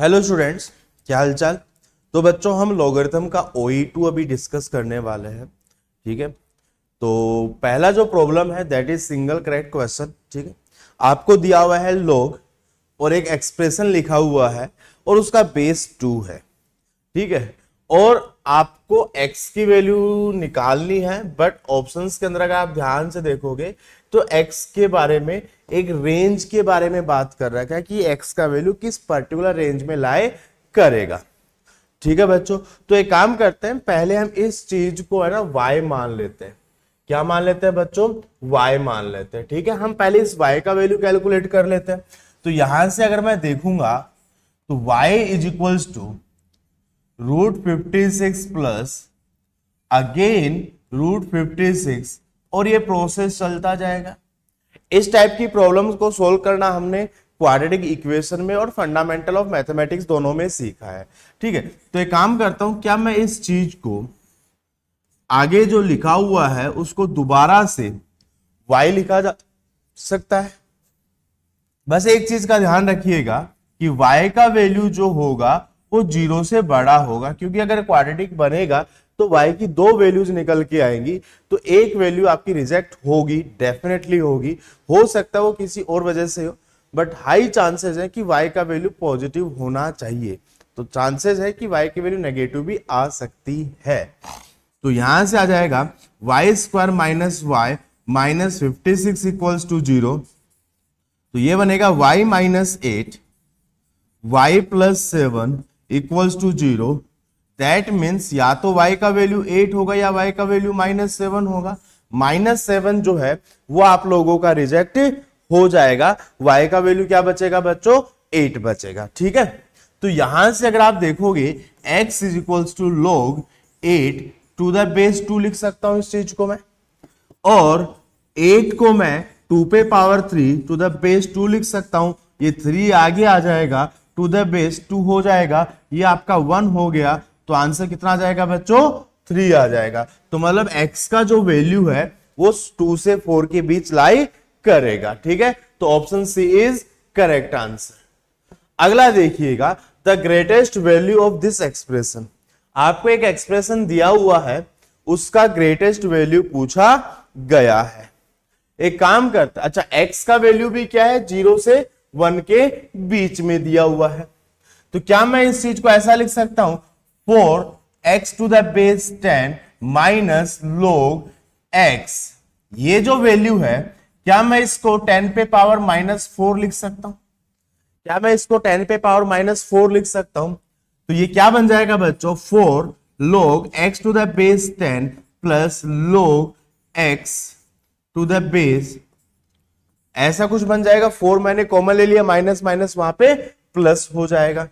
hello students क्या हालचाल तो बच्चों हम लॉगरिथम का ओ टू e अभी डिस्कस करने वाले हैं ठीक है तो पहला जो प्रॉब्लम है that is single correct question ठीक है आपको दिया हुआ है लॉग और एक एक्सप्रेशन लिखा हुआ है और उसका बेस टू है ठीक है और आपको एक्स की वैल्यू निकालनी है बट ऑप्शंस के अंदर अगर आप ध्यान से देखोगे तो एक्स के बारे में एक रेंज के बारे में बात कर रखा है कि एक्स का वैल्यू किस पर्टिकुलर रेंज में लाए करेगा ठीक है बच्चों तो एक काम करते हैं पहले हम इस चीज को है ना वाई मान लेते हैं क्या मान लेते हैं बच्चों वाई मान लेते हैं ठीक है हम पहले इस वाई का वैल्यू कैलकुलेट कर लेते हैं तो यहां से अगर मैं देखूंगा तो Y is equals to root fifty six plus again root fifty six और ये प्रोसेस चलता जाएगा इस टाइप की प्रॉब्लम को सोल्व करना हमने क्वाड्रेटिक इक्वेशन में और फंडामेंटल ऑफ मैथमेटिक्स दोनों में सीखा है ठीक है तो एक काम करता हूं क्या मैं इस चीज को आगे जो लिखा हुआ है उसको दोबारा से वाई लिखा जा सकता है बस एक चीज का ध्यान रखिएगा कि वाई का वैल्यू जो होगा वो जीरो से बड़ा होगा क्योंकि अगर क्वाड्रेटिक बनेगा तो y की दो वैल्यूज निकल के आएंगी तो एक वैल्यू आपकी रिजेक्ट होगी डेफिनेटली होगी हो सकता है वो किसी और वजह से हो बट हाई चांसेस है कि y का वैल्यू पॉजिटिव होना चाहिए तो चांसेस है कि y की वैल्यू नेगेटिव भी आ सकती है तो यहां से आ जाएगा Y square minus Y minus fifty six equals to zero तो ये बनेगा Y minus eight Y plus seven equals to zero that means या तो y का वैल्यू एट होगा या y का वैल्यू माइनस सेवन होगा माइनस सेवन जो है वो आप लोगों का रिजेक्ट हो जाएगा y का वैल्यू क्या बचेगा बच्चों एट बचेगा ठीक है तो यहां से अगर आप देखोगे x is equals to log eight to the base two लिख सकता हूं इस चीज को मैं और एट को मैं टू पे power three to the base two लिख सकता हूं ये थ्री आगे आ जाएगा टू द बेस टू हो जाएगा ये आपका वन हो गया तो आंसर कितना आ जाएगा बच्चों थ्री आ जाएगा तो मतलब एक्स का जो वैल्यू है वो टू से फोर के बीच लाई करेगा ठीक है तो option C is correct answer अगला देखिएगा the greatest value of this expression आपको एक एक्सप्रेशन दिया हुआ है उसका ग्रेटेस्ट वैल्यू पूछा गया है एक काम करता अच्छा एक्स का वैल्यू भी क्या है जीरो से वन के बीच में दिया हुआ है तो क्या मैं इस चीज को ऐसा लिख सकता हूं four X to the base ten minus log X ये जो वैल्यू है क्या मैं इसको टेन पे पावर माइनस फोर लिख सकता हूं क्या मैं इसको टेन पे पावर माइनस फोर लिख सकता हूं तो ये क्या बन जाएगा बच्चों फोर लोग एक्स टू देश ten plus plus X to to the ऐसा कुछ बन जाएगा फोर मैंने कॉमन ले लिया माइनस माइनस वहां पे प्लस हो जाएगा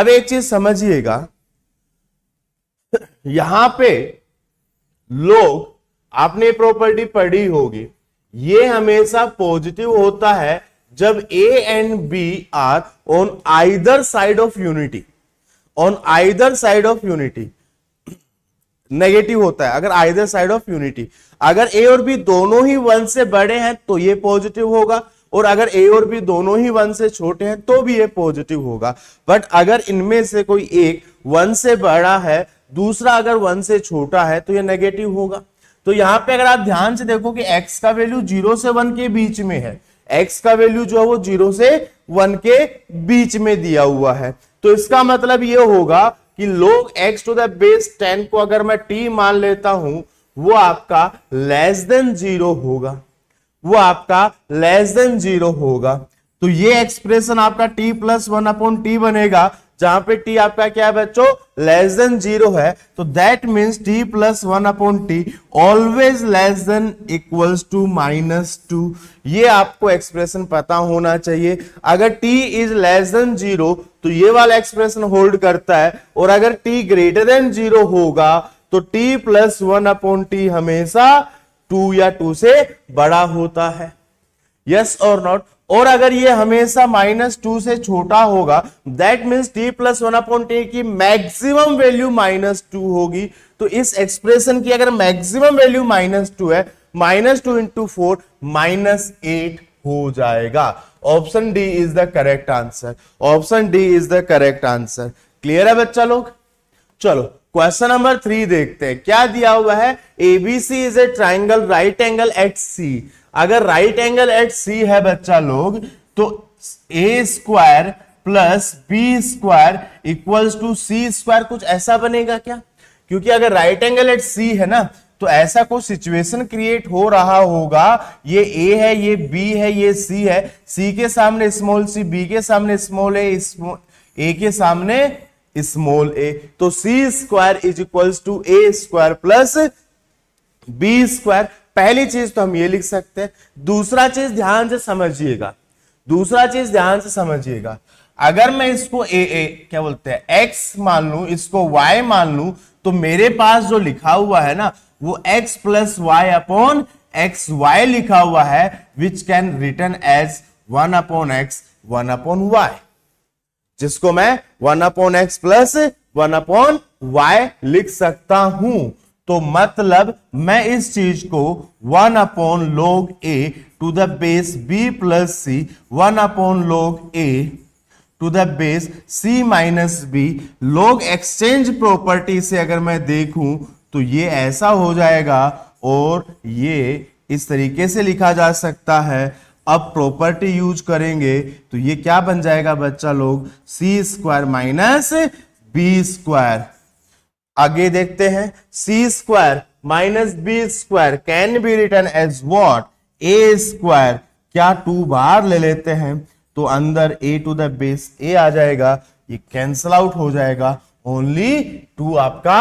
अब एक चीज समझिएगा यहां पे लोग आपने प्रॉपर्टी पढ़ी होगी ये हमेशा पॉजिटिव होता है जब A and B are on either side of unity on either side of unity negative होता है अगर आइदर साइड ऑफ यूनिटी अगर ए और बी दोनों ही वन से बड़े हैं तो ये पॉजिटिव होगा और अगर ए और बी दोनों ही वन से छोटे हैं तो भी ये पॉजिटिव होगा बट अगर इनमें से कोई एक वन से बड़ा है दूसरा अगर वन से छोटा है तो ये नेगेटिव होगा तो यहां पे अगर आप ध्यान से देखो कि एक्स का वैल्यू जीरो से वन के बीच में है एक्स का वैल्यू जो है वो जीरो से वन के बीच में दिया हुआ है तो इसका मतलब ये होगा कि log x to the base ten को अगर मैं टी मान लेता हूं वो आपका लेस देन जीरो होगा वो आपका लेस देन जीरो होगा तो ये एक्सप्रेशन आपका T plus one upon T बनेगा जहां पे टी आपका क्या है बच्चों लेस देन जीरो है तो that means T plus one upon T always less than equals to minus two ये आपको एक्सप्रेशन पता होना चाहिए अगर T is less than zero तो ये वाला एक्सप्रेशन होल्ड करता है और अगर टी ग्रेटर देन जीरो होगा तो T plus one upon T हमेशा टू या टू से बड़ा होता है यस और नॉट और अगर ये हमेशा माइनस टू से छोटा होगा that means T plus one upon T की मैक्सिमम वैल्यू माइनस टू होगी तो इस एक्सप्रेशन की अगर मैक्सिमम वैल्यू माइनस टू है minus two into four minus eight हो जाएगा option D is the correct answer option D is the correct answer clear है बच्चा लोग चलो क्वेश्चन नंबर थ्री देखते हैं क्या दिया हुआ है ABC is a triangle right angle at C अगर राइट एंगल एट सी है बच्चा लोग तो A square plus B square equals to C square कुछ ऐसा बनेगा क्या क्योंकि अगर राइट एंगल एट सी है ना तो ऐसा कुछ सिचुएशन क्रिएट हो रहा होगा ये ए है ये बी है ये सी है सी के सामने स्मॉल सी बी के सामने स्मॉल है ए के सामने स्मॉल ए तो C square is equal to A square plus B square पहली चीज तो हम ये लिख सकते हैं दूसरा चीज ध्यान से समझिएगा दूसरा चीज ध्यान से समझिएगा अगर मैं इसको ए ए क्या बोलते हैं एक्स मान लू इसको वाई मान लू तो मेरे पास जो लिखा हुआ है ना वो X plus Y upon X Y लिखा हुआ है which can written as one upon X one upon Y जिसको मैं one upon X plus one upon Y लिख सकता हूं तो मतलब मैं इस चीज को one upon log A to the base B plus C one upon log A to the base C minus B log exchange property से अगर मैं देखूं तो ये ऐसा हो जाएगा और ये इस तरीके से लिखा जा सकता है अब प्रॉपर्टी यूज करेंगे तो ये क्या बन जाएगा बच्चा लोग C square minus B square आगे देखते हैं C square minus B square can be written as what A square क्या टू बार ले लेते हैं तो अंदर A to the base A आ जाएगा ये कैंसल आउट हो जाएगा ओनली टू आपका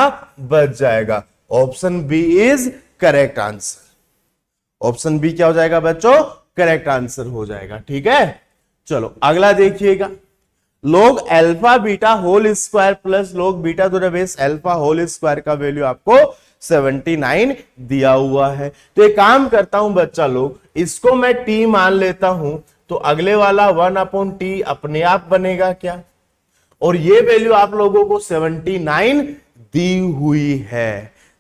बच जाएगा option B is correct answer option B क्या हो जाएगा बच्चों करेक्ट आंसर हो जाएगा ठीक है चलो अगला देखिएगा log alpha beta whole square plus log beta दो बेस अल्फा होल स्क्वायर का वैल्यू आपको 79 दिया हुआ है तो एक काम करता हूं बच्चा लोग इसको मैं टी मान लेता हूं तो अगले वाला वन अपॉन टी अपने आप बनेगा क्या और ये वैल्यू आप लोगों को 79 दी हुई है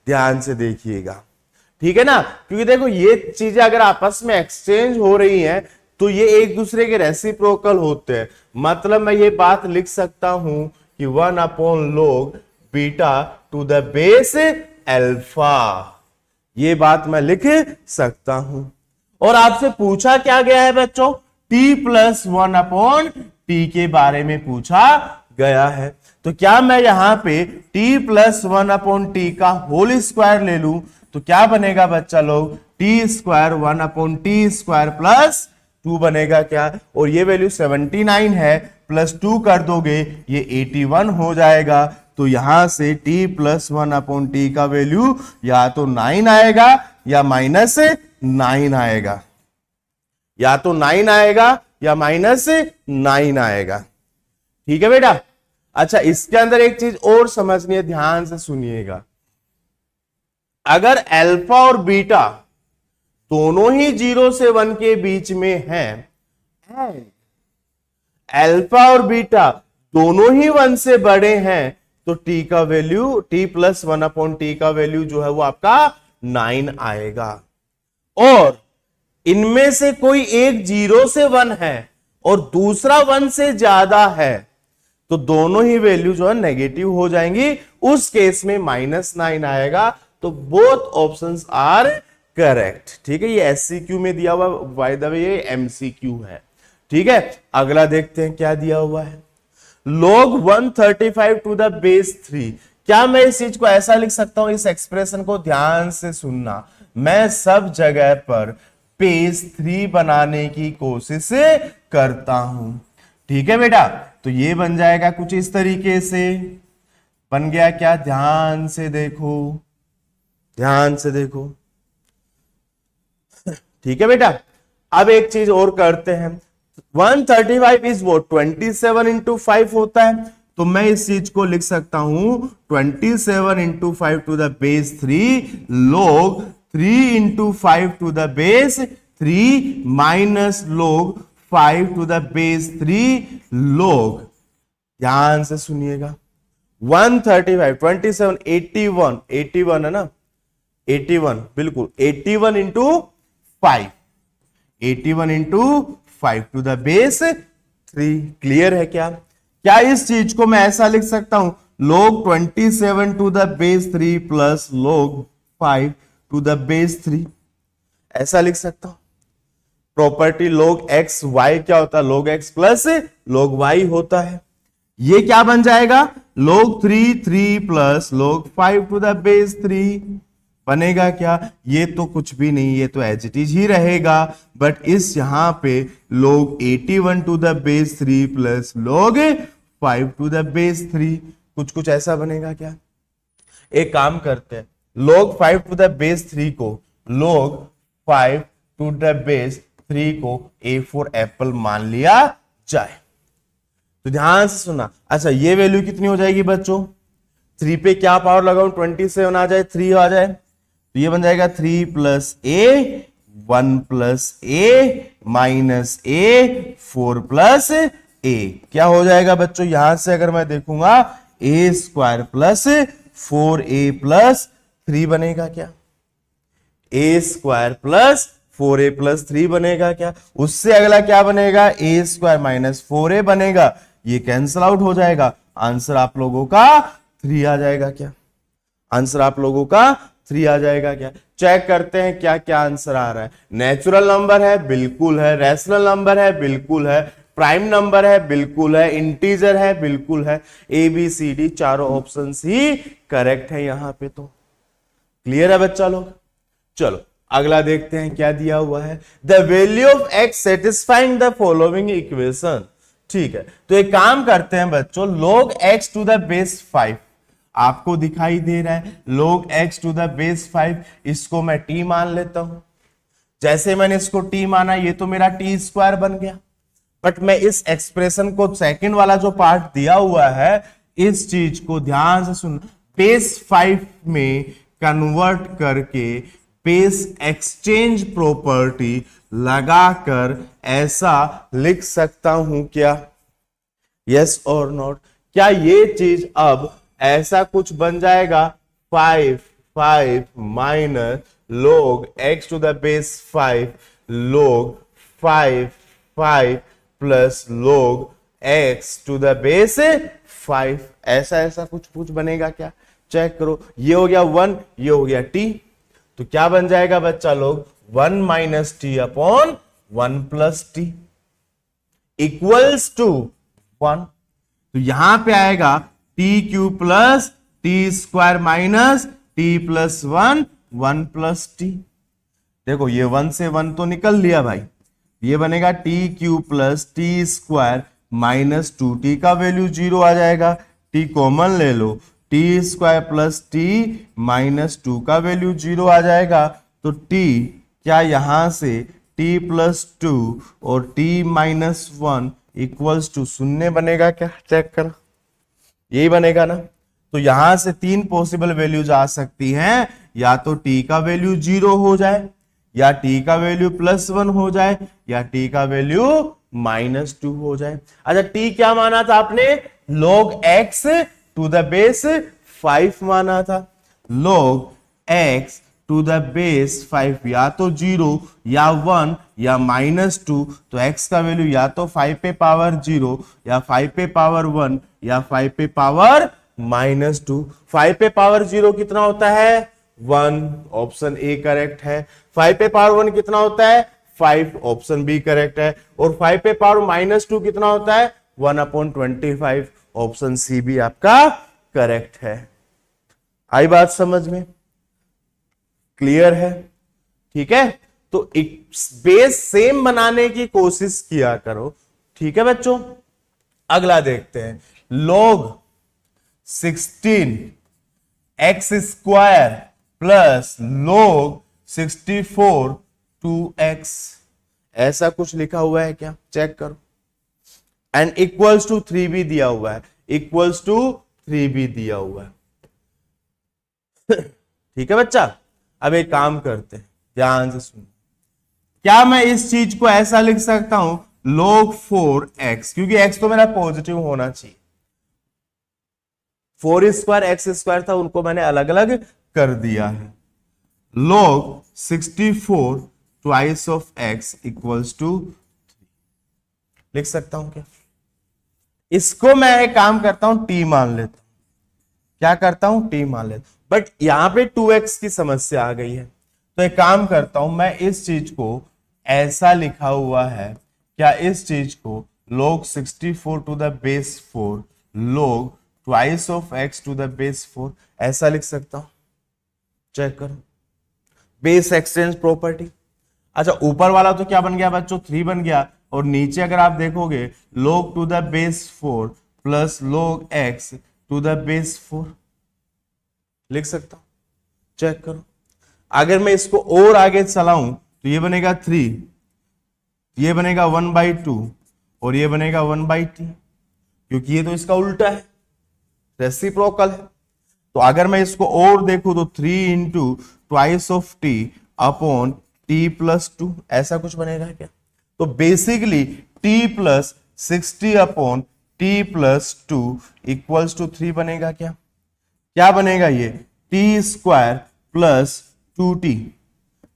ध्यान से देखिएगा ठीक है ना क्योंकि देखो ये चीजें अगर आपस में एक्सचेंज हो रही हैं तो ये एक दूसरे के रेसिप्रोकल होते हैं मतलब मैं ये बात लिख सकता हूं कि one upon log beta to the base alpha ये बात मैं लिख सकता हूं और आपसे पूछा क्या गया है बच्चों T plus one upon T के बारे में पूछा गया है तो क्या मैं यहां पे T plus one upon T का होल स्क्वायर ले लू तो क्या बनेगा बच्चा लोग T square one upon T square plus two बनेगा क्या और ये वैल्यू सेवेंटी नाइन है प्लस टू कर दोगे ये एटी वन हो जाएगा तो यहां से T plus one upon T का वैल्यू या तो नाइन आएगा या माइनस नाइन आएगा या तो नाइन आएगा या माइनस नाइन आएगा ठीक है बेटा अच्छा इसके अंदर एक चीज और समझनी है ध्यान से सुनिएगा अगर अल्फा और बीटा दोनों ही जीरो से वन के बीच में है एंड अल्फा और बीटा दोनों ही वन से बड़े हैं तो टी का value T plus one upon T का वैल्यू जो है वो आपका नाइन आएगा और इनमें से कोई एक जीरो से वन है और दूसरा वन से ज्यादा है तो दोनों ही वैल्यू जो है नेगेटिव हो जाएंगी उस केस में माइनस नाइन आएगा तो बोथ ऑप्शंस आर करेक्ट ठीक है ये एस में दिया हुआ बाय द वे ये एमसीक्यू है ठीक है अगला देखते हैं क्या दिया हुआ है लोग 135 टू द बेस थ्री क्या मैं इस चीज को ऐसा लिख सकता हूं इस एक्सप्रेशन को ध्यान से सुनना मैं सब जगह पर पेज थ्री बनाने की कोशिश करता हूं ठीक है बेटा तो ये बन जाएगा कुछ इस तरीके से बन गया क्या ध्यान से देखो ध्यान से देखो ठीक है बेटा अब एक चीज और करते हैं 135 इज वो ट्वेंटी सेवन इंटू फाइव होता है तो मैं इस चीज को लिख सकता हूं 27 seven into five to the base three log three into five to the base three minus log five to the base three लोग ध्यान से सुनिएगा 135 27 81 81 है ना एटी वन बिल्कुल eighty one into five eighty one into five to the base three clear है क्या क्या इस चीज को मैं ऐसा लिख सकता हूं twenty 27 to the base three plus log five to the base three ऐसा लिख सकता हूं प्रॉपर्टी लोग एक्स वाई क्या होता है लोग एक्स प्लस लोग वाई होता है ये क्या बन जाएगा log three three plus log five to the base three बनेगा क्या ये तो कुछ भी नहीं ये तो एज इट इज ही रहेगा बट इस यहां पे log 81 to the base three plus log five to the base three कुछ कुछ ऐसा बनेगा क्या एक काम करते हैं log five to the base three को log five to the base three को ए फोर एप्पल मान लिया जाए तो ध्यान से सुना अच्छा ये वैल्यू कितनी हो जाएगी बच्चों थ्री पे क्या पावर लगाऊ ट्वेंटी सेवन आ जाए थ्री आ जाए तो ये बन जाएगा three plus A one plus A minus A four plus A क्या हो जाएगा बच्चों यहां से अगर मैं देखूंगा A square plus four A plus three बनेगा क्या A square plus four A plus three बनेगा क्या उससे अगला क्या बनेगा A square minus four A बनेगा ये कैंसिल आउट हो जाएगा आंसर आप लोगों का थ्री आ जाएगा क्या आंसर आप लोगों का थ्री आ जाएगा क्या चेक करते हैं क्या क्या आंसर आ रहा है नेचुरल नंबर है बिल्कुल है रैशनल नंबर है बिल्कुल है प्राइम नंबर है बिल्कुल है इंटीजर है बिल्कुल है ए बी सी डी चारों ऑप्शन ही करेक्ट है यहाँ पे तो क्लियर है बच्चा लोग चलो अगला देखते हैं क्या दिया हुआ है the value of X satisfying the following equation ठीक है तो एक काम करते हैं बच्चों log x to the base five आपको दिखाई दे रहा है log x to the base five इसको मैं t मान लेता हूं जैसे मैंने इसको t माना ये तो मेरा t स्क्वायर बन गया बट मैं इस एक्सप्रेशन को सेकंड वाला जो पार्ट दिया हुआ है इस चीज को ध्यान से सुन बेस फाइव में कन्वर्ट करके बेस एक्सचेंज प्रॉपर्टी लगाकर ऐसा लिख सकता हूं क्या यस और नॉट क्या ये चीज अब ऐसा कुछ बन जाएगा five five minus log x to देश five log five five plus log X x to the ऐसा ऐसा कुछ कुछ बनेगा क्या चेक करो ये हो गया वन ये हो गया टी तो क्या बन जाएगा बच्चा लोग one minus T upon one plus T equals to one तो यहां पे आएगा T cube plus T square minus T plus one one plus T देखो ये वन से वन तो निकल लिया भाई ये बनेगा T cube plus T square minus two T का वैल्यू जीरो आ जाएगा टी कॉमन ले लो T square plus T minus two का वैल्यू जीरो आ जाएगा तो टी क्या यहां से टी प्लस टू और T minus one equals to शून्य बनेगा क्या चेक करो यही बनेगा ना तो यहां से तीन पॉसिबल वैल्यूज आ सकती हैं या तो टी का वैल्यू जीरो हो जाए या टी का वैल्यू प्लस वन हो जाए या टी का वैल्यू माइनस टू हो जाए अच्छा टी क्या माना था आपने log X to the base five माना था log X to the base five या तो जीरो या वन या माइनस टू तो एक्स का वैल्यू या तो फाइव पे पावर जीरो या फाइव पे पावर वन या फाइव पे पावर माइनस टू फाइव पे पावर जीरो कितना होता है वन ऑप्शन ए करेक्ट है फाइव पे पावर वन कितना होता है फाइव ऑप्शन बी करेक्ट है और फाइव पे पावर माइनस टू कितना होता है one upon twenty five option C भी आपका करेक्ट है आई बात समझ में क्लियर है ठीक है तो बेस सेम बनाने की कोशिश किया करो ठीक है बच्चों अगला देखते हैं लोग 16 एक्स स्क्वायर प्लस लोग 64 एक्स ऐसा कुछ लिखा हुआ है क्या चेक करो एंड इक्वल्स टू थ्री भी दिया हुआ है इक्वल्स टू थ्री भी दिया हुआ है ठीक है बच्चा अब एक काम करते हैं ध्यान से सुन क्या मैं इस चीज को ऐसा लिख सकता हूं लोग फोर एक्स क्योंकि एक्स तो मेरा पॉजिटिव होना चाहिए फोर स्क्वायर एक्स स्क्वायर था उनको मैंने अलग अलग कर दिया है log sixty four twice of X equals to लिख सकता हूं क्या इसको मैं एक काम करता हूं टी मान लेता हूं क्या करता हूं टी मान लेता बट यहाँ पे 2x की समस्या आ गई है तो एक काम करता हूं मैं इस चीज को ऐसा लिखा हुआ है क्या इस चीज को log 64 to the base 4 log twice of x to the base 4 ऐसा लिख सकता हूं चेक करो बेस एक्सचेंज प्रॉपर्टी अच्छा ऊपर वाला तो क्या बन गया बच्चों थ्री बन गया और नीचे अगर आप देखोगे log to the base 4 plus log x to the base 4 लिख सकता हूं चेक करो अगर मैं इसको और आगे चलाऊं तो ये बनेगा थ्री ये बनेगा वन बाई टू और ये बनेगा वन बाई टी क्योंकि ये तो इसका उल्टा है रेसिप्रोकल है तो अगर मैं इसको और देखू तो three into twice of T upon T plus two ऐसा कुछ बनेगा क्या तो basically T plus sixty upon T plus two equals to three बनेगा क्या क्या बनेगा ये T square plus two T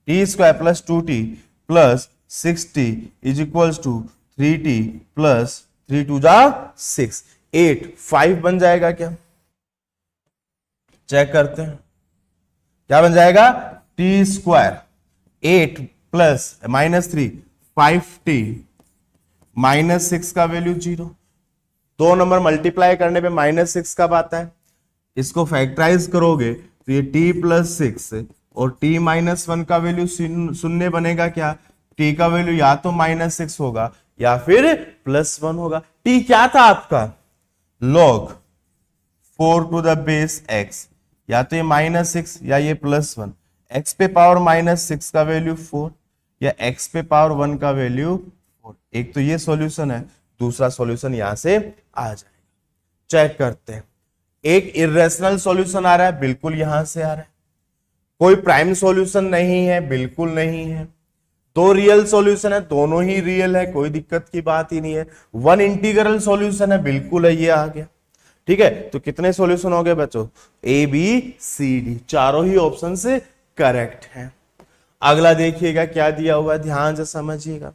T square plus two T plus six T is equals to three T plus three two जा six eight five बन जाएगा क्या check करते हैं क्या बन जाएगा T square eight plus minus three five T minus six का वैल्यू जीरो दो नंबर मल्टीप्लाई करने पे माइनस सिक्स कब आता है इसको फैक्टराइज करोगे तो ये t प्लस सिक्स और t माइनस वन का वैल्यू सुनने बनेगा क्या t का वैल्यू या तो माइनस सिक्स होगा या फिर प्लस वन होगा t क्या था आपका log four to the base x या तो ये माइनस सिक्स या ये प्लस वन एक्स पे पावर माइनस सिक्स का वैल्यू फोर या एक्स पे पावर वन का वैल्यू फोर एक तो ये सॉल्यूशन है दूसरा सॉल्यूशन यहां से आ जाएगा चेक करते हैं एक इेशनल सॉल्यूशन आ रहा है बिल्कुल यहां से आ रहा है कोई प्राइम सॉल्यूशन नहीं है बिल्कुल नहीं है दो रियल सॉल्यूशन है दोनों ही रियल है कोई दिक्कत की बात ही नहीं है वन इंटीग्रल सॉल्यूशन है बिल्कुल है ये आ गया ठीक है तो कितने सॉल्यूशन हो गए बच्चों ए बी सी डी चारों ही ऑप्शन से करेक्ट है अगला देखिएगा क्या दिया हुआ है ध्यान से समझिएगा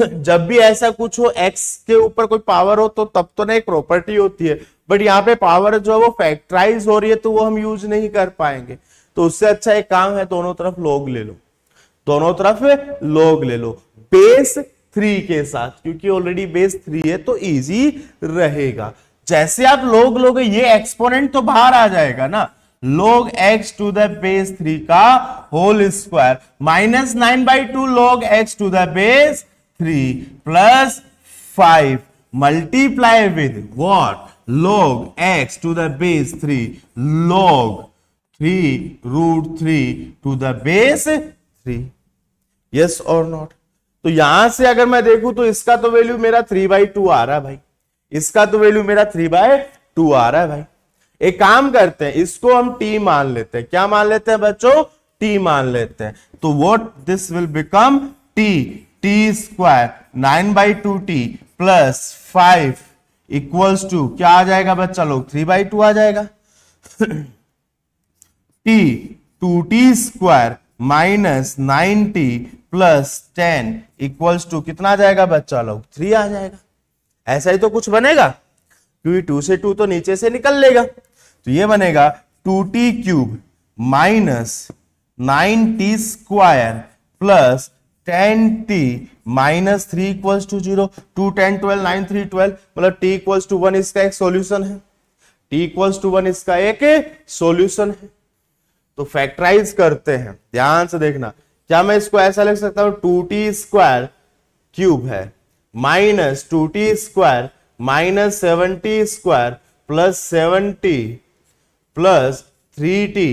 जब भी ऐसा कुछ हो एक्स के ऊपर कोई पावर हो तो तब तो ना एक प्रॉपर्टी होती है बट यहाँ पे पावर जो है वो फैक्टराइज हो रही है तो वो हम यूज नहीं कर पाएंगे तो उससे अच्छा एक काम है दोनों तरफ लोग ले लो दोनों तरफ लोग ले लो बेस थ्री के साथ क्योंकि ऑलरेडी बेस थ्री है तो इजी रहेगा जैसे आप लोग लोगे ये एक्सपोनेंट तो बाहर आ जाएगा ना log x to the base three का whole square minus nine by two log x to the base three plus five multiply with what log x to the base 3 log 3 root 3 to the base 3 yes or not तो यहां से अगर मैं देखूं तो इसका तो वैल्यू मेरा थ्री बाई टू आ रहा है भाई इसका तो वैल्यू मेरा थ्री बाय टू आ रहा है भाई एक काम करते हैं इसको हम टी मान लेते हैं क्या मान लेते हैं बच्चों टी मान लेते हैं तो what this will become T T square nine by two T plus five equals to क्या आ जाएगा बच्चा लोग थ्री बाई टू आ जाएगा T two T square minus nine T plus ten equals to कितना आ जाएगा बच्चा लोग थ्री आ जाएगा ऐसा ही तो कुछ बनेगा क्योंकि टू से टू तो नीचे से निकल लेगा तो ये बनेगा two T cube minus nine T square plus ten T minus three equals to zero two ten twelve nine three twelve मतलब टी इक्वल्स टू वन इसका एक सोल्यूशन है टी इक्वल्स टू वन इसका एक सोल्यूशन है तो factorise करते हैं ध्यान से देखना क्या मैं इसको ऐसा लिख सकता हूं टू टी स्क्वायर क्यूब है minus two T square minus seven T square plus seven T plus three T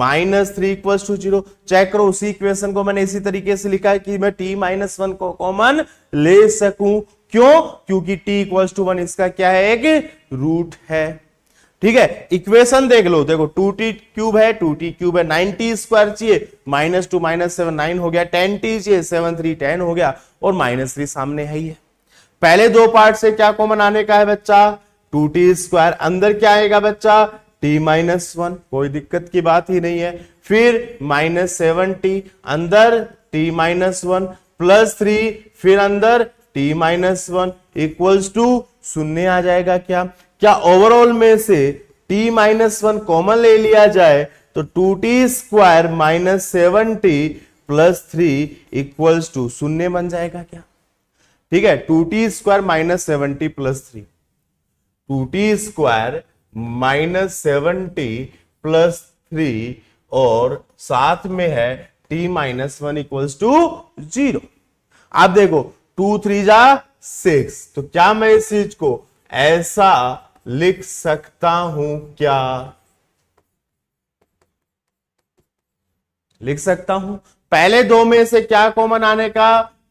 minus three equal to zero check करो उसी इक्वेशन को मैंने इसी तरीके से लिखा है कि मैं टी माइनस वन को कॉमन ले सकूं क्यों क्योंकि टी इक्वल टू वन इसका क्या है एक रूट है ठीक है इक्वेशन देख लो देखो टू टी क्यूब है टू टी क्यूब है नाइन टी स्क्वायर चाहिए minus two minus seven nine हो गया टेन टी चाहिए सेवन थ्री टेन हो गया और माइनस थ्री सामने है ही है पहले दो पार्ट से क्या कॉमन आने का है बच्चा टू टी स्क्वायर अंदर क्या आएगा बच्चा टी माइनस वन कोई दिक्कत की बात ही नहीं है फिर माइनस सेवन टी अंदर T minus one plus three फिर अंदर T minus one equals to शून्य आ जाएगा क्या क्या ओवरऑल में से टी माइनस वन कॉमन ले लिया जाए तो two T square minus seven T plus three equals to शून्य बन जाएगा क्या ठीक है two T square minus seven T plus three two T square minus seven t plus three और साथ में है t minus one equals to zero आप देखो टू थ्री जा सिक्स तो क्या मैं इस चीज को ऐसा लिख सकता हूं क्या लिख सकता हूं पहले दो में से क्या कॉमन आने का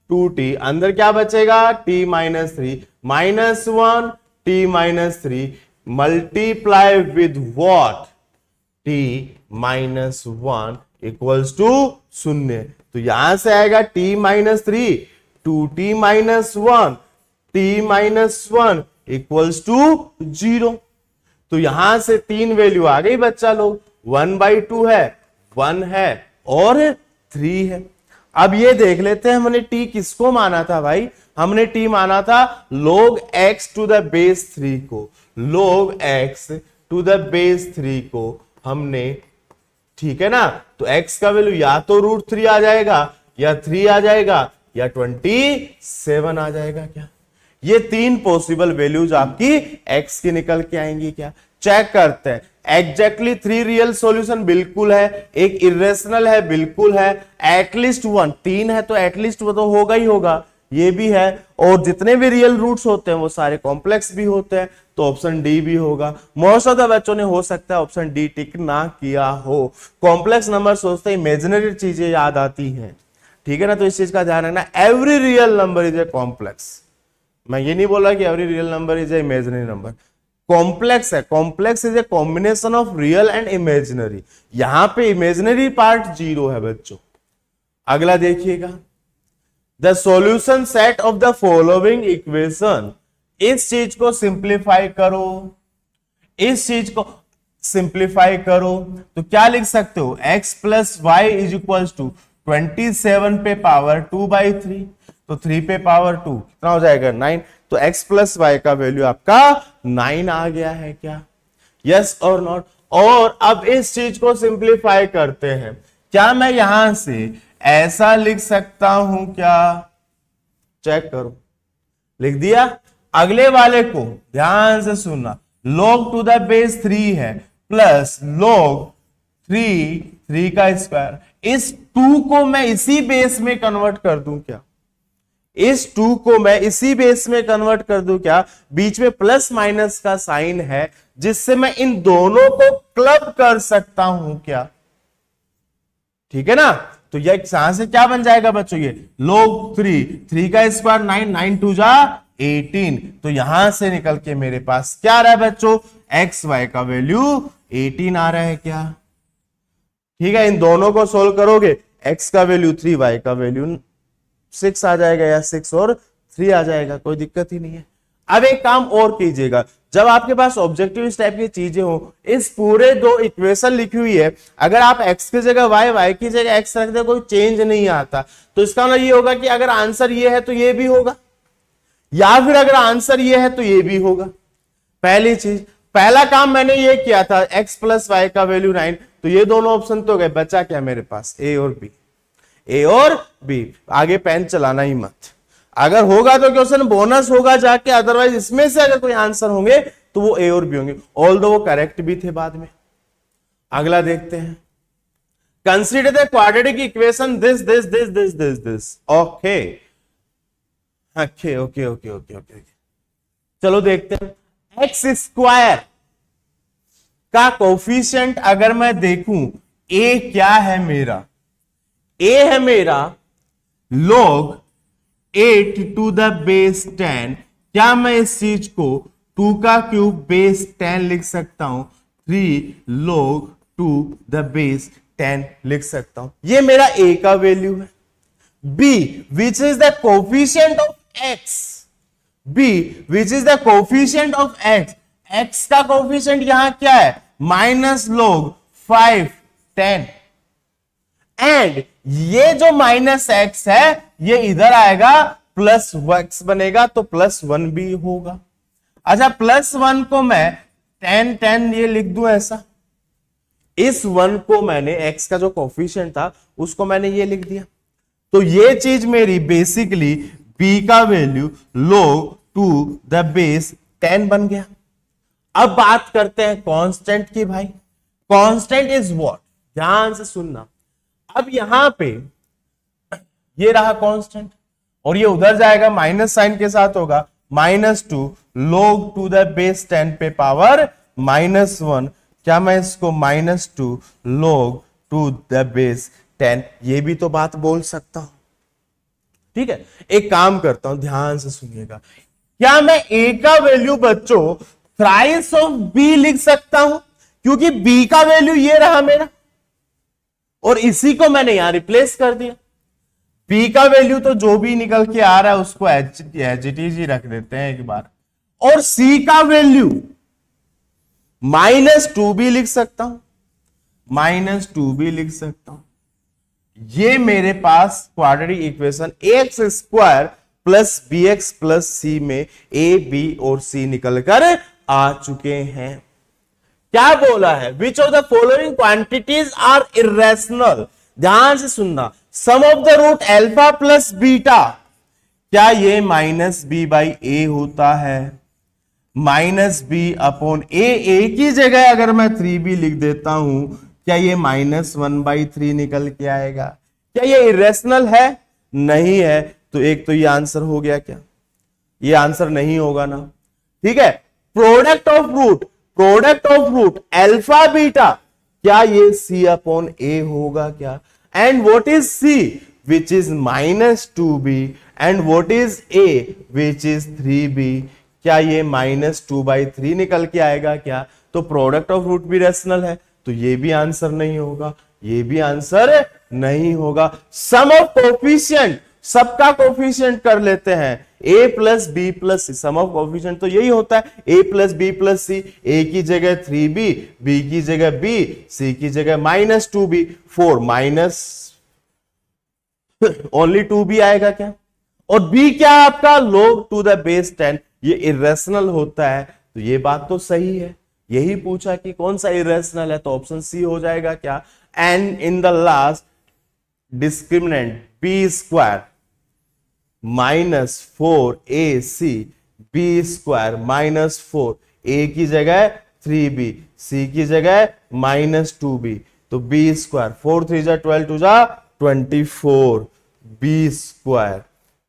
टू टी अंदर क्या बचेगा t minus three minus one t minus three multiply with what t minus one equals to शून्य तो यहां से आएगा t minus three two t minus one t minus one equals to zero तो यहां से तीन वैल्यू आ गई बच्चा लोग वन बाई टू है वन है और थ्री है अब ये देख लेते हैं हमने टी किसको माना था भाई हमने टी माना था log x to the base three को log x to the base three को हमने ठीक है ना तो एक्स का वैल्यू या तो रूट थ्री आ जाएगा या थ्री आ जाएगा या ट्वेंटी सेवन आ जाएगा क्या ये तीन पॉसिबल वैल्यूज आपकी एक्स की निकल के आएंगी क्या चेक करते हैं एग्जैक्टली थ्री रियल सॉल्यूशन बिल्कुल है एक इरेशनल है बिल्कुल है एटलीस्ट वन तीन है तो एटलीस्ट वो तो होगा ही होगा ये भी है और जितने भी रियल रूट्स होते हैं वो सारे कॉम्प्लेक्स भी होते हैं तो ऑप्शन डी भी होगा मोस्ट ऑफ द बच्चों ने हो सकता है ऑप्शन डी टिक ना किया हो कॉम्प्लेक्स नंबर सोचते इमेजिनरी चीजें याद आती हैं ठीक है ना तो इस चीज का ध्यान रखना every real number is a complex मैं ये नहीं बोला कि every real number is a imaginary number complex है complex is a combination of real and imaginary यहां पे इमेजिनरी पार्ट जीरो है बच्चों अगला देखिएगा the solution set of the following equation इस चीज को सिंप्लीफाई करो इस चीज को सिंप्लीफाई करो तो क्या लिख सकते हो x plus y is equal to twenty seven पे पावर टू बाई थ्री तो थ्री पे पावर टू कितना हो जाएगा नाइन तो x प्लस वाई का वैल्यू आपका नाइन आ गया है क्या यस और नॉट और अब इस चीज को सिंप्लीफाई करते हैं क्या मैं यहां से ऐसा लिख सकता हूं क्या चेक करो लिख दिया अगले वाले को ध्यान से सुनना log to the base three है प्लस लोग थ्री थ्री का स्क्वायर इस टू को मैं इसी बेस में कन्वर्ट कर दू क्या इस टू को मैं इसी बेस में कन्वर्ट कर दू क्या बीच में प्लस माइनस का साइन है जिससे मैं इन दोनों को क्लब कर सकता हूं क्या ठीक है ना तो ये यहां से क्या बन जाएगा बच्चों ये लोग थ्री थ्री का स्क्वायर नाइन नाइन टू जा एटीन तो यहां से निकल के मेरे पास क्या आ रहा है बच्चों एक्स वाई का वैल्यू एटीन आ रहा है क्या ठीक है इन दोनों को सोल्व करोगे एक्स का वैल्यू थ्री वाई का वैल्यू सिक्स आ जाएगा या सिक्स और थ्री आ जाएगा कोई दिक्कत ही नहीं है अब एक काम और कीजिएगा जब आपके पास ऑब्जेक्टिव इस टाइप की चीजें हो इस पूरे दो इक्वेशन लिखी हुई है अगर आप एक्स की जगह वाई वाई की जगह एक्स रख दे कोई चेंज नहीं आता तो इसका मतलब ये होगा कि अगर आंसर ये है तो ये भी होगा या फिर अगर आंसर ये है तो ये भी होगा पहली चीज पहला काम मैंने ये किया था एक्स प्लस वाई का वैल्यू नाइन तो ये दोनों ऑप्शन तो गए बचा क्या मेरे पास ए और बी ए और बी आगे पेन चलाना ही मत अगर होगा तो क्वेश्चन बोनस होगा जाके अदरवाइज इसमें से अगर कोई आंसर होंगे तो वो ए और बी होंगे ऑल दो वो करेक्ट भी थे बाद में अगला देखते हैं consider the quadratic equation this this this this this this okay okay okay okay okay okay चलो देखते हैं एक्स स्क्वायर का कोफिशियंट अगर मैं देखूं ए क्या है मेरा ए है मेरा log eight to the base ten क्या मैं इस चीज को टू का क्यूब बेस टेन लिख सकता हूं थ्री लोग टू द बेस टेन लिख सकता हूं ये मेरा ए का वैल्यू है b which is the coefficient of x b which is the coefficient of x x का कोफिशियंट यहां क्या है minus log five ten and ये जो माइनस एक्स है ये इधर आएगा प्लस एक्स बनेगा तो प्लस वन भी होगा अच्छा प्लस वन को मैं टेन टेन ये लिख दू ऐसा इस वन को मैंने एक्स का जो कॉफिशियंट था उसको मैंने ये लिख दिया तो ये चीज मेरी बेसिकली बी का value log to the base ten बन गया अब बात करते हैं कांस्टेंट की भाई कांस्टेंट इज व्हाट ध्यान से सुनना अब यहां पे ये रहा कांस्टेंट और ये उधर जाएगा माइनस साइन के साथ होगा minus two log to the base ten पे पावर माइनस वन क्या मैं इसको minus two log to the base ten ये भी तो बात बोल सकता हूं ठीक है एक काम करता हूं ध्यान से सुनिएगा क्या मैं ए का वैल्यू बच्चों प्राइस ऑफ बी लिख सकता हूं क्योंकि बी का वैल्यू ये रहा मेरा और इसी को मैंने यहां रिप्लेस कर दिया पी का वैल्यू तो जो भी निकल के आ रहा है उसको एच ही रख देते हैं एक बार और सी का वैल्यू माइनस टू भी लिख सकता हूं माइनस टू भी लिख सकता हूं ये मेरे पास quadratic equation x square plus b x plus c में ए बी और सी निकलकर आ चुके हैं क्या बोला है which of the following quantities are irrational ध्यान से सुनना sum of the root alpha plus beta क्या ये माइनस बी बाई ए होता है minus b upon a a की जगह अगर मैं थ्री बी लिख देता हूं क्या ये माइनस वन बाई थ्री निकल के आएगा क्या ये इेशनल है नहीं है तो एक तो ये आंसर हो गया क्या ये आंसर नहीं होगा ना ठीक है product of root product of root alpha beta क्या ये सी अपॉन ए होगा क्या and what is c which is minus two b and what is a which is three b क्या ये माइनस टू बाई थ्री निकल के आएगा क्या तो प्रोडक्ट ऑफ रूट भी रेशनल है तो ये भी आंसर नहीं होगा ये भी आंसर नहीं होगा सम ऑफ कोफिशियंट सबका कोफिशियंट कर लेते हैं a plus b plus c sum of तो यही होता है a plus b plus c a की जगह थ्री बी बी की जगह बी सी की जगह minus two b four minus only two b आएगा क्या और बी क्या आपका log to the base ten ये इरेशनल होता है तो ये बात तो सही है यही पूछा कि कौन सा इरेशनल है तो ऑप्शन सी हो जाएगा क्या and in the last discriminant b square minus four a c b square minus four a की जगह थ्री बी सी की जगह माइनस टू बी तो बी स्क्वायर फोर थ्री जा ट्वेल्व टू जा ट्वेंटी फोर बी स्क्वायर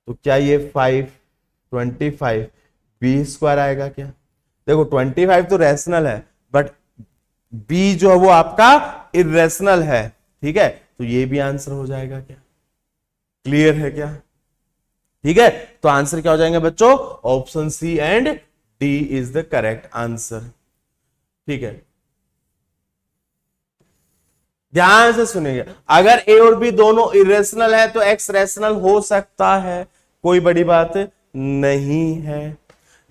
तो क्या ये five twenty five b square आएगा क्या देखो ट्वेंटी फाइव तो रेशनल है बट बी जो है वो आपका इरेशनल है ठीक है तो ये भी आंसर हो जाएगा क्या क्लियर है क्या ठीक है तो आंसर क्या हो जाएंगे बच्चों option c and d is the correct answer ठीक है ध्यान से सुनिए अगर ए और बी दोनों इरेशनल है तो एक्स रेशनल हो सकता है कोई बड़ी बात नहीं है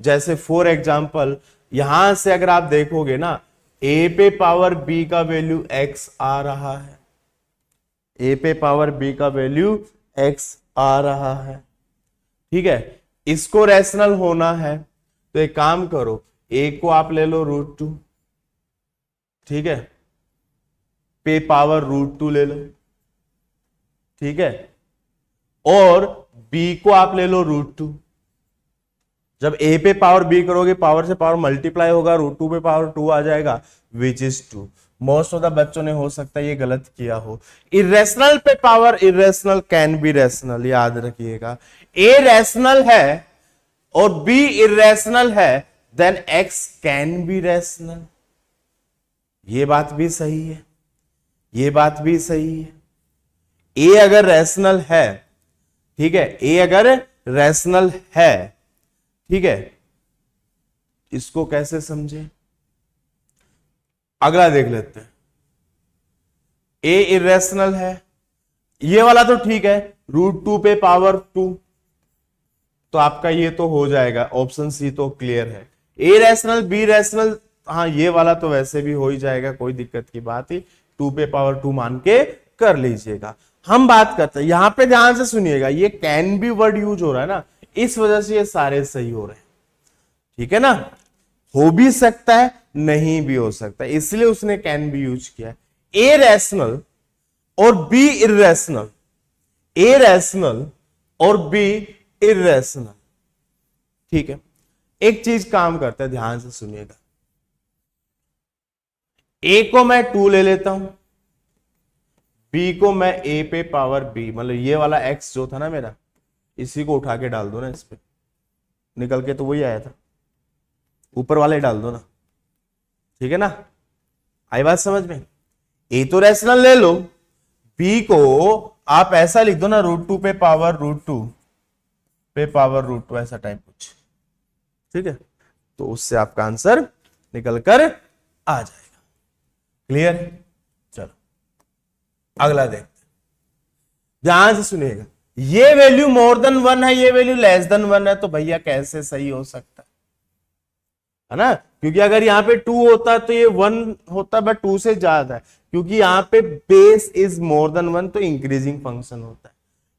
जैसे फॉर एग्जाम्पल यहां से अगर आप देखोगे ना ए पे पावर बी का वैल्यू एक्स आ रहा है ए पे पावर बी का वैल्यू एक्स आ रहा है ठीक है इसको रैशनल होना है तो एक काम करो ए को आप ले लो रूट टू ठीक है पे पावर रूट टू ले लो ठीक है और बी को आप ले लो रूट टू जब ए पे पावर बी करोगे पावर से पावर मल्टीप्लाई होगा रूट टू पे पावर टू आ जाएगा which is two most of the बच्चों ने हो सकता है ये गलत किया हो इेशनल पे power irrational can be rational याद रखिएगा ए रेशनल है और बी इेशनल है then x can be rational ये बात भी सही है ये बात भी सही है ए अगर रेशनल है ठीक है ए अगर रेशनल है ठीक है इसको कैसे समझें अगला देख लेते हैं ए इेशनल है ये वाला तो ठीक है रूट टू पे पावर टू तो आपका ये तो हो जाएगा ऑप्शन सी तो क्लियर है ए रैशनल बी रैशनल हाँ ये वाला तो वैसे भी हो ही जाएगा कोई दिक्कत की बात ही टू पे पावर टू मान के कर लीजिएगा हम बात करते हैं यहां पे ध्यान से सुनिएगा ये कैन बी वर्ड यूज हो रहा है ना इस वजह से ये सारे सही हो रहे हैं ठीक है ना हो भी सकता है नहीं भी हो सकता इसलिए उसने कैन भी यूज किया ए रैशनल और बी इरेशनल ए रैशनल और बी इेशनल ठीक है एक चीज काम करता है ध्यान से सुनिएगा ए को मैं टू ले लेता हूं बी को मैं ए पे पावर बी मतलब ये वाला एक्स जो था ना मेरा इसी को उठा के डाल दो ना इस पर निकल के तो वही आया था ऊपर वाले डाल दो ना ठीक है ना आई बात समझ में ए तो रैशनल ले लो बी को आप ऐसा लिख दो ना रूट टू पे पावर रूट टू पे पावर रूट टू ऐसा टाइप कुछ ठीक है तो उससे आपका आंसर निकल कर आ जाएगा क्लियर चलो अगला देखते ध्यान से सुनिएगा ये वैल्यू मोर देन वन है ये वैल्यू लेस देन वन है तो भैया कैसे सही हो सकता है ना क्योंकि अगर यहाँ पे टू होता तो ये वन होता बट टू से ज्यादा है क्योंकि यहाँ पे base is more than one तो इंक्रीजिंग फंक्शन होता है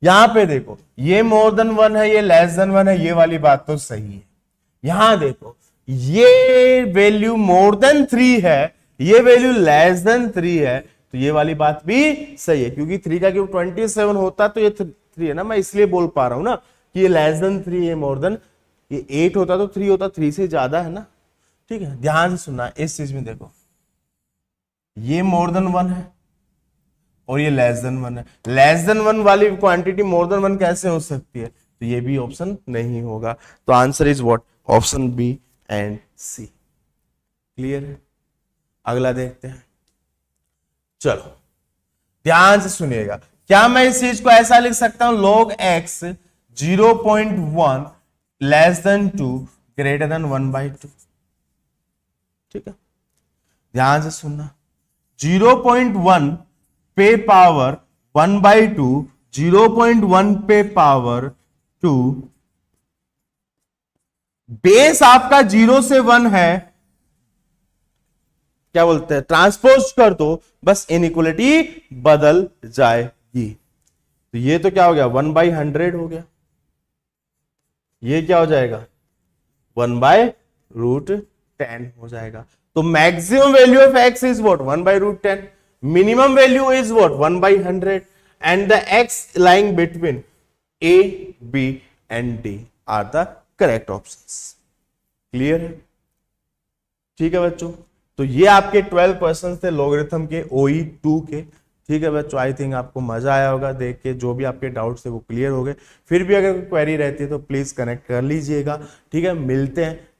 यहां पे देखो ये मोर देन वन है ये लेस देन वन है ये वाली बात तो सही है यहां देखो ये वैल्यू मोर देन थ्री है ये वैल्यू लेस देन थ्री है तो ये वाली बात भी सही है क्योंकि थ्री का क्यों ट्वेंटी सेवन होता तो ये थ्री है ना मैं इसलिए बोल पा रहा हूं ना कि ये लेस देन थ्री है मोर देन ये एट होता तो थ्री होता थ्री से ज्यादा है ना ठीक है ध्यान से सुनना इस चीज में देखो ये मोर देन वन है और ये लेस देन वन है लेस देन वन वाली क्वांटिटी मोर देन वन कैसे हो सकती है तो ये भी ऑप्शन नहीं होगा तो answer is what option b and c clear है अगला देखते हैं चलो ध्यान से सुनिएगा क्या मैं इस चीज को ऐसा लिख सकता हूं zero point 0.1 less than two greater than one by two ठीक है ध्यान से सुनना 0.1 पे power 1 by two zero point one पे पावर टू बेस आपका जीरो से वन है क्या बोलते हैं ट्रांसपोज कर दो बस इनिक्वलिटी बदल जाएगी तो ये तो क्या हो गया वन बाई हंड्रेड हो गया ये क्या हो जाएगा वन बाय रूट टेन हो जाएगा तो maximum value of x is what one by root ten minimum value is what one by hundred and the x lying between a b and d are the correct option clear है ठीक है बच्चों तो ये आपके twelve question थे logarithm के ओई टू e के ठीक है बच्चों आई थिंक आपको मजा आया होगा देख के जो भी आपके डाउट थे वो क्लियर हो गए फिर भी अगर कोई क्वेरी रहती है तो प्लीज़ कनेक्ट कर लीजिएगा ठीक है मिलते हैं